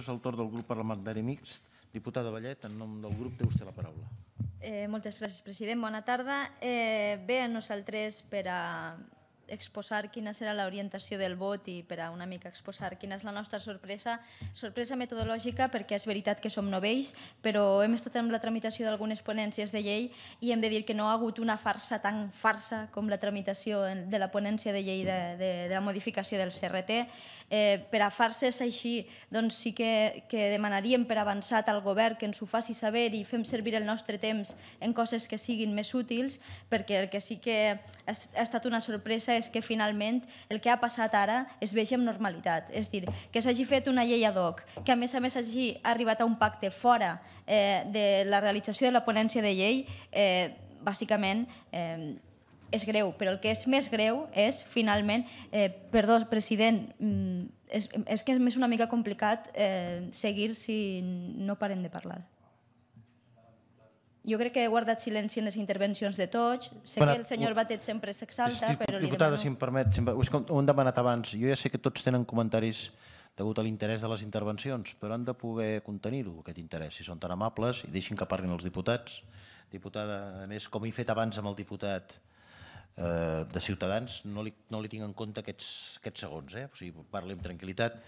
És el torn del grup parlamentari mixt. Diputada Vallet, en nom del grup té vostè la paraula. Eh, moltes gràcies, president. Bona tarda. Eh, bé, nosaltres per a exposar quina serà l'orientació del vot i per a una mica exposar quina és la nostra sorpresa, sorpresa metodològica perquè és veritat que som novells, però hem estat en la tramitació d'algunes ponències de llei i hem de dir que no ha hagut una farsa tan farsa com la tramitació de la ponència de llei de, de, de la modificació del CRT. Eh, per a farses així, doncs sí que, que demanaríem per avançat al govern que ens ho faci saber i fem servir el nostre temps en coses que siguin més útils, perquè el que sí que ha estat una sorpresa és que finalment el que ha passat ara es vegi amb normalitat, és dir, que s'hagi fet una llei ad hoc, que a més a més s'hagi arribat a un pacte fora eh, de la realització de la ponència de llei, eh, bàsicament eh, és greu, però el que és més greu és finalment, eh, perdó, president, mm, és, és que és més una mica complicat eh, seguir si no parem de parlar jo crec que he guardat silenci en les intervencions de tots. Sé bueno, que el senyor Batet sempre s'exalta, però li Diputada, demano... si em permet, sempre, és com ho hem demanat abans. Jo ja sé que tots tenen comentaris degut a l'interès de les intervencions, però han de poder contenir-ho, aquest interès, si són tan amables, i deixin que parlin els diputats. Diputada, a més, com he fet abans amb el diputat eh, de Ciutadans, no li, no li tinc en compte aquests, aquests segons, eh? o sigui, parli amb tranquil·litat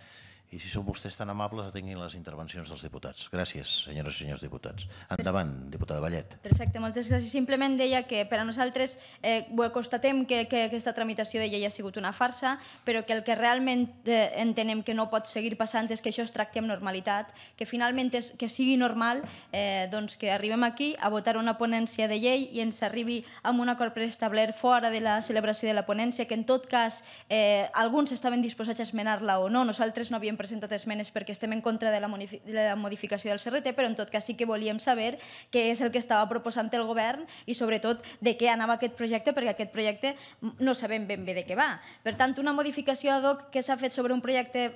i si són vostès tan amables, atenguin les intervencions dels diputats. Gràcies, senyores i senyors diputats. Endavant, diputada Vallet. Perfecte, moltes gràcies. Simplement deia que per a nosaltres eh, constatem que, que aquesta tramitació de llei ha sigut una farsa, però que el que realment eh, entenem que no pot seguir passant és que això es tracti amb normalitat, que finalment és, que sigui normal eh, doncs que arribem aquí a votar una ponència de llei i ens arribi amb un acord preestablert fora de la celebració de la ponència, que en tot cas eh, alguns estaven disposats a esmenar-la o no, nosaltres no havíem hem presentat esmenes perquè estem en contra de la, de la modificació del CRT, però en tot cas sí que volíem saber què és el que estava proposant el govern i sobretot de què anava aquest projecte, perquè aquest projecte no sabem ben bé de què va. Per tant, una modificació ad hoc que s'ha fet sobre un projecte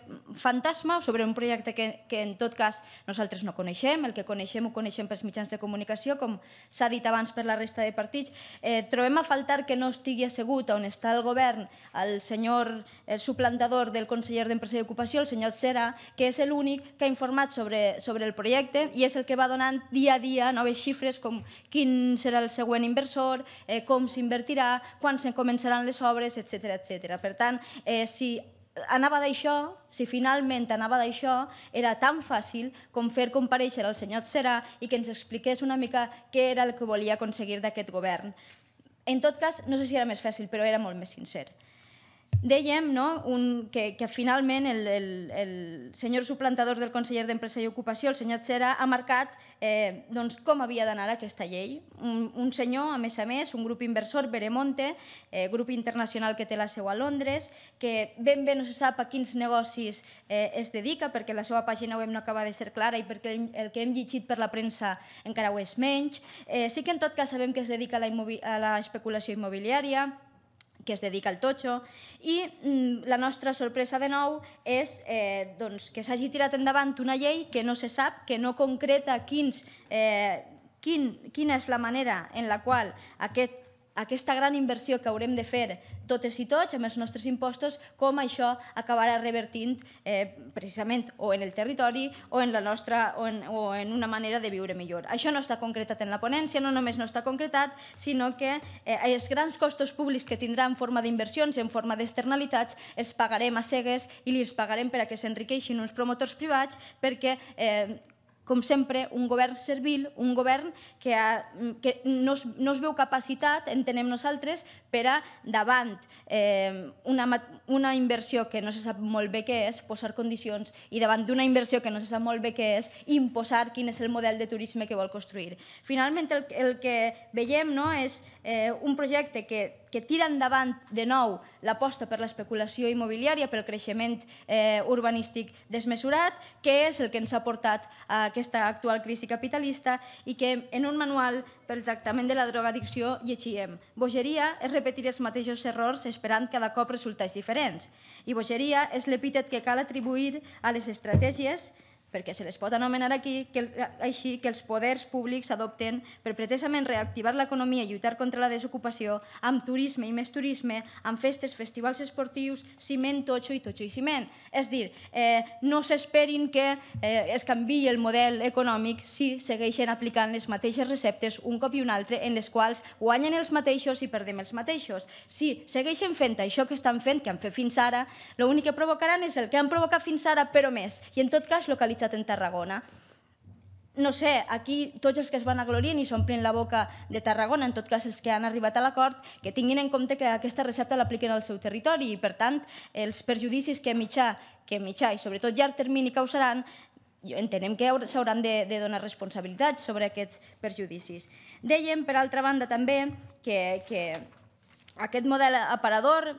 fantasma o sobre un projecte que, que en tot cas nosaltres no coneixem, el que coneixem ho coneixem pels mitjans de comunicació, com s'ha dit abans per la resta de partits. Eh, trobem a faltar que no estigui assegut on està el govern el senyor el eh, suplantador del conseller d'Empresa i Ocupació, el senyor serà, que és l'únic que ha informat sobre, sobre el projecte i és el que va donant dia a dia noves xifres com quin serà el següent inversor, eh, com s'invertirà, quan se començaran les obres, etc etc. Per tant, eh, si anava d'això, si finalment anava d'això, era tan fàcil com fer compareixer el senyor Serà i que ens expliqués una mica què era el que volia aconseguir d'aquest govern. En tot cas, no sé si era més fàcil, però era molt més sincer. Dèiem no, un, que, que finalment el, el, el senyor suplantador del conseller d'Empresa i Ocupació, el senyor Xera, ha marcat eh, doncs, com havia d'anar aquesta llei. Un, un senyor, a més a més, un grup inversor, Beremonte, eh, grup internacional que té la seu a Londres, que ben bé no se sap a quins negocis eh, es dedica, perquè la seva pàgina web no acaba de ser clara i perquè el, el que hem llegit per la premsa encara ho és menys. Eh, sí que en tot cas sabem que es dedica a la, especulació immobiliària, que es dedica al totxo, i mm, la nostra sorpresa de nou és eh, doncs, que s'hagi tirat endavant una llei que no se sap, que no concreta quins, eh, quin, quina és la manera en la qual aquest aquesta gran inversió que haurem de fer totes i tots amb els nostres impostos, com això acabarà revertint eh, precisament o en el territori o en, la nostra, o, en, o en una manera de viure millor. Això no està concretat en la ponència, no només no està concretat, sinó que eh, els grans costos públics que tindrà en forma d'inversions, en forma d'externalitats, els pagarem a cegues i els pagarem per a que s'enriqueixin uns promotors privats perquè eh, com sempre, un govern servil, un govern que, ha, que no, es, no es veu capacitat, entenem nosaltres, per a davant eh, una, una inversió que no se sap molt bé què és, posar condicions, i davant d'una inversió que no se sap molt bé què és, imposar quin és el model de turisme que vol construir. Finalment, el, el que veiem no, és eh, un projecte que que tira endavant de nou l'aposta per l'especulació immobiliària, pel creixement eh, urbanístic desmesurat, que és el que ens ha portat a aquesta actual crisi capitalista i que en un manual pel tractament de la drogadicció llegíem. Bogeria és repetir els mateixos errors esperant cada cop resultats diferents. I bogeria és l'epítet que cal atribuir a les estratègies perquè se les pot anomenar aquí, que, així que els poders públics adopten per pretesament reactivar l'economia i lluitar contra la desocupació amb turisme i més turisme, amb festes, festivals esportius, ciment, totxo i totxo i ciment. És dir, eh, no s'esperin que eh, es canvi el model econòmic si segueixen aplicant les mateixes receptes un cop i un altre en les quals guanyen els mateixos i perdem els mateixos. Si segueixen fent això que estan fent, que han fet fins ara, l'únic que provocaran és el que han provocat fins ara, però més, i en tot cas localitzar realitzat en Tarragona. No sé, aquí tots els que es van glorir i s'omplin la boca de Tarragona, en tot cas els que han arribat a l'acord, que tinguin en compte que aquesta recepta l'apliquen al seu territori i, per tant, els perjudicis que mitjà, que mitjà i sobretot llarg termini causaran entenem que s'hauran de, de donar responsabilitats sobre aquests perjudicis. Dèiem, per altra banda, també que, que aquest model aparador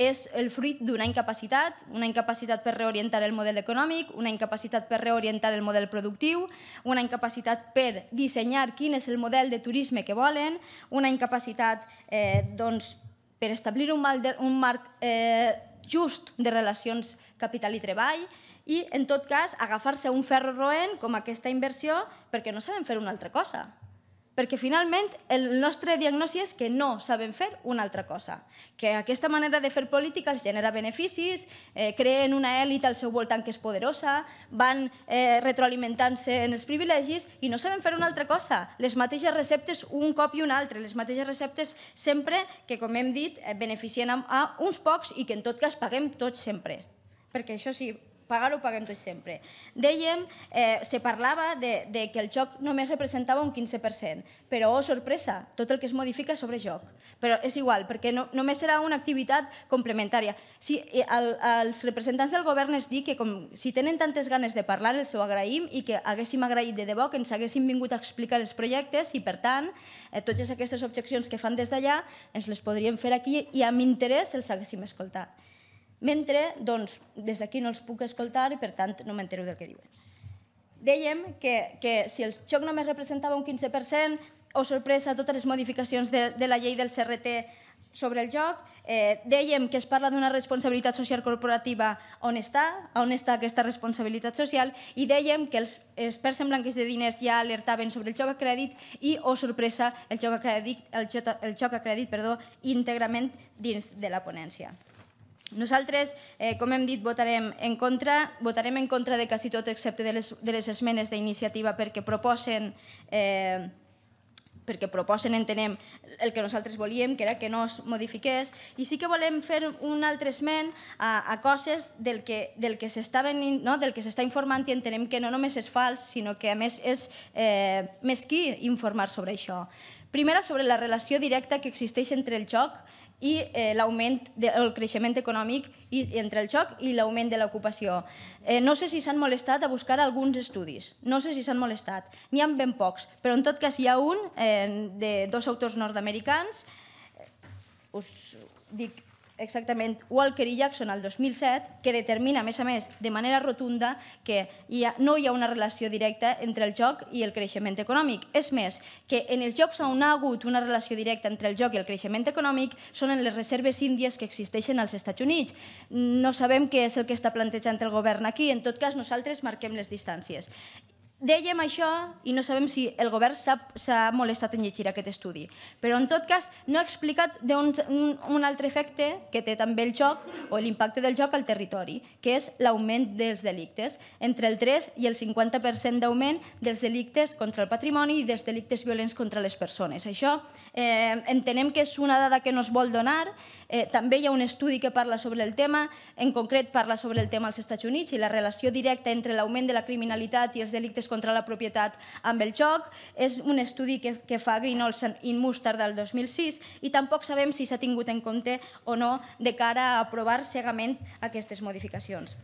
és el fruit d'una incapacitat, una incapacitat per reorientar el model econòmic, una incapacitat per reorientar el model productiu, una incapacitat per dissenyar quin és el model de turisme que volen, una incapacitat eh, doncs, per establir un, mal de, un marc eh, just de relacions capital i treball i, en tot cas, agafar-se un ferro roent com aquesta inversió perquè no sabem fer una altra cosa perquè finalment el nostre diagnosi és que no saben fer una altra cosa, que aquesta manera de fer política els genera beneficis, eh, creen una èlit al seu voltant que és poderosa, van eh, retroalimentant-se en els privilegis i no saben fer una altra cosa. Les mateixes receptes un cop i un altre, les mateixes receptes sempre que, com hem dit, eh, beneficien a uns pocs i que en tot cas paguem tots sempre. Perquè això sí, pagar ho paguem tots sempre. Dèiem, eh, se parlava de, de que el joc només representava un 15%, però, oh, sorpresa, tot el que es modifica sobre joc. Però és igual, perquè no, només serà una activitat complementària. Si el, els representants del govern es dir que com, si tenen tantes ganes de parlar, els ho agraïm i que haguéssim agraït de debò que ens haguéssim vingut a explicar els projectes i, per tant, eh, totes aquestes objeccions que fan des d'allà ens les podríem fer aquí i amb interès els haguéssim escoltat. Mentre, doncs, des d'aquí no els puc escoltar i, per tant, no m'entero del que diuen. Dèiem que, que si el xoc només representava un 15%, o oh, sorpresa, totes les modificacions de, de la llei del CRT sobre el joc. Eh, dèiem que es parla d'una responsabilitat social corporativa on està, on està aquesta responsabilitat social, i dèiem que els experts en blanques de diners ja alertaven sobre el joc a crèdit i, o oh, sorpresa, el joc a crèdit, el joc, el joc a crèdit perdó, íntegrament dins de la ponència. Nosaltres, eh, com hem dit, votarem en contra. Votarem en contra de quasi tot, excepte de les, de les esmenes d'iniciativa, perquè proposen... Eh, perquè proposen, entenem, el que nosaltres volíem, que era que no es modifiqués, i sí que volem fer un altre esment a, a coses del que, del que s'està no? del que s'està informant i entenem que no només és fals, sinó que a més és eh, qui informar sobre això. Primera, sobre la relació directa que existeix entre el joc i eh, l'augment del creixement econòmic i, entre el xoc i l'augment de l'ocupació. Eh, no sé si s'han molestat a buscar alguns estudis, no sé si s'han molestat, n'hi ha ben pocs, però en tot cas hi ha un eh, de dos autors nord-americans, eh, us dic exactament Walker i Jackson al 2007, que determina, a més a més, de manera rotunda que hi ha, no hi ha una relació directa entre el joc i el creixement econòmic. És més, que en els jocs on ha hagut una relació directa entre el joc i el creixement econòmic són en les reserves índies que existeixen als Estats Units. No sabem què és el que està plantejant el govern aquí, en tot cas nosaltres marquem les distàncies. Dèiem això i no sabem si el govern s'ha molestat en llegir aquest estudi, però en tot cas no ha explicat un, un, altre efecte que té també el joc o l'impacte del joc al territori, que és l'augment dels delictes, entre el 3 i el 50% d'augment dels delictes contra el patrimoni i dels delictes violents contra les persones. Això eh, entenem que és una dada que no es vol donar, eh, també hi ha un estudi que parla sobre el tema, en concret parla sobre el tema als Estats Units i la relació directa entre l'augment de la criminalitat i els delictes contra la propietat amb el joc. És un estudi que, que fa Grinols in Mustard del 2006 i tampoc sabem si s'ha tingut en compte o no de cara a aprovar cegament aquestes modificacions.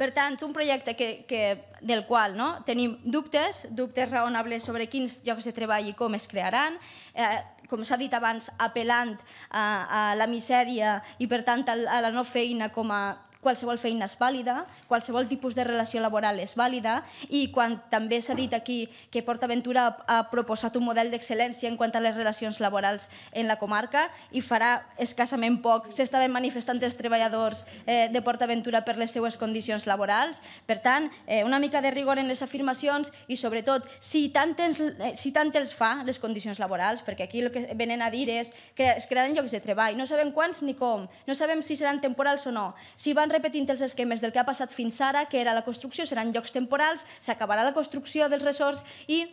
Per tant, un projecte que, que, del qual no, tenim dubtes, dubtes raonables sobre quins llocs de treball i com es crearan, eh, com s'ha dit abans, apel·lant a, a la misèria i, per tant, a, a la no feina com a qualsevol feina és vàlida, qualsevol tipus de relació laboral és vàlida i quan també s'ha dit aquí que Port Aventura ha proposat un model d'excel·lència en quant a les relacions laborals en la comarca i farà escassament poc s'estaven manifestant els treballadors eh, de Port Aventura per les seues condicions laborals. Per tant, eh, una mica de rigor en les afirmacions i sobretot, si tant, tens, eh, si tant els fa les condicions laborals, perquè aquí el que venen a dir és que es crearan llocs de treball, no sabem quants ni com, no sabem si seran temporals o no, si van repetint els esquemes del que ha passat fins ara, que era la construcció seran llocs temporals, s'acabarà la construcció dels resorts i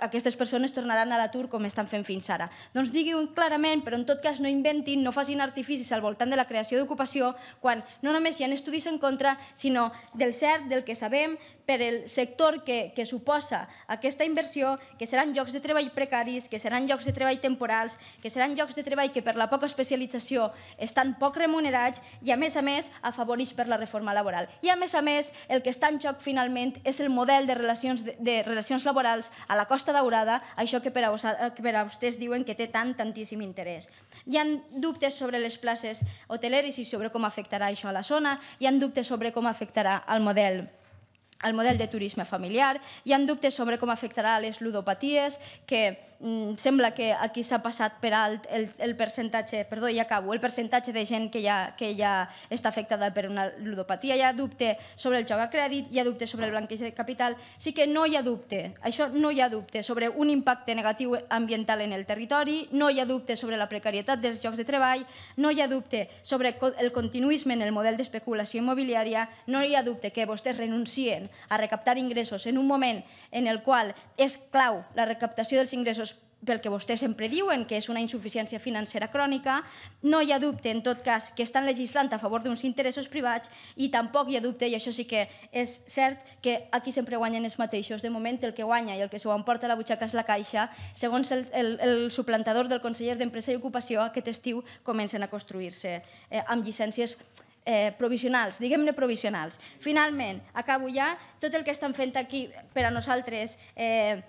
aquestes persones tornaran a l'atur com estan fent fins ara. Doncs digui-ho clarament, però en tot cas no inventin, no facin artificis al voltant de la creació d'ocupació, quan no només hi ha estudis en contra, sinó del cert, del que sabem, per el sector que, que suposa aquesta inversió, que seran llocs de treball precaris, que seran llocs de treball temporals, que seran llocs de treball que per la poca especialització estan poc remunerats i, a més a més, afavorits per la reforma laboral. I, a més a més, el que està en joc finalment és el model de relacions, de, de relacions laborals a la la Costa Daurada, això que per a, vos, eh, que per a vostès diuen que té tant, tantíssim interès. Hi han dubtes sobre les places hoteleres i sobre com afectarà això a la zona, hi han dubtes sobre com afectarà el model el model de turisme familiar, hi han dubtes sobre com afectarà les ludopaties, que mm, sembla que aquí s'ha passat per alt el, el percentatge, perdó, ja acabo, el percentatge de gent que ja, que ja està afectada per una ludopatia, hi ha dubte sobre el joc a crèdit, hi ha dubte sobre el blanqueig de capital, sí que no hi ha dubte, això no hi ha dubte, sobre un impacte negatiu ambiental en el territori, no hi ha dubte sobre la precarietat dels llocs de treball, no hi ha dubte sobre el continuisme en el model d'especulació immobiliària, no hi ha dubte que vostès renuncien a recaptar ingressos en un moment en el qual és clau la recaptació dels ingressos pel que vostès sempre diuen, que és una insuficiència financera crònica, no hi ha dubte, en tot cas, que estan legislant a favor d'uns interessos privats i tampoc hi ha dubte, i això sí que és cert, que aquí sempre guanyen els mateixos. De moment, el que guanya i el que s'ho emporta a la butxaca és la Caixa. Segons el, el, el suplantador del conseller d'Empresa i Ocupació, aquest estiu comencen a construir-se eh, amb llicències eh, provisionals, diguem-ne provisionals. Finalment, acabo ja, tot el que estan fent aquí per a nosaltres eh,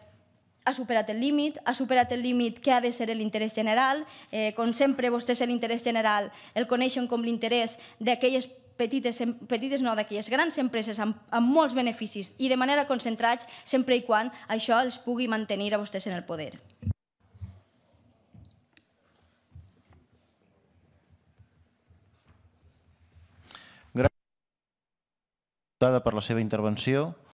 ha superat el límit, ha superat el límit que ha de ser l'interès general. Eh, com sempre, vostès l'interès general el coneixen com l'interès d'aquelles petites, petites no, d'aquelles grans empreses amb, amb molts beneficis i de manera concentrats sempre i quan això els pugui mantenir a vostès en el poder. diputada, per la seva intervenció.